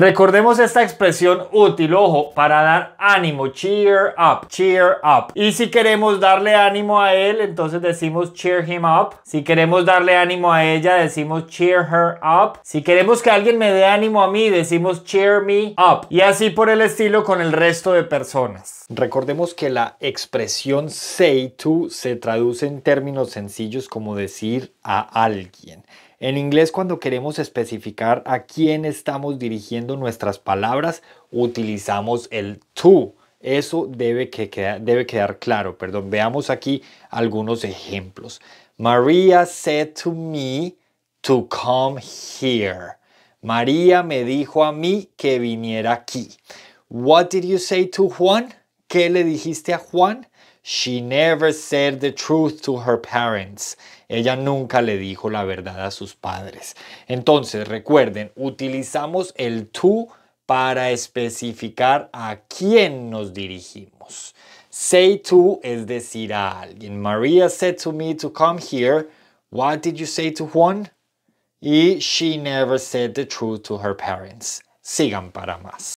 Recordemos esta expresión útil, ojo, para dar ánimo, cheer up, cheer up. Y si queremos darle ánimo a él, entonces decimos cheer him up. Si queremos darle ánimo a ella, decimos cheer her up. Si queremos que alguien me dé ánimo a mí, decimos cheer me up. Y así por el estilo con el resto de personas. Recordemos que la expresión say to se traduce en términos sencillos como decir a alguien. En inglés, cuando queremos especificar a quién estamos dirigiendo nuestras palabras, utilizamos el tú. Eso debe, que debe quedar claro. Perdón. Veamos aquí algunos ejemplos. María said to me to come here. María me dijo a mí que viniera aquí. What did you say to Juan? ¿Qué le dijiste a Juan? She never said the truth to her parents. Ella nunca le dijo la verdad a sus padres. Entonces, recuerden, utilizamos el tú para especificar a quién nos dirigimos. Say to es decir a alguien. Maria said to me to come here. What did you say to Juan? Y she never said the truth to her parents. Sigan para más.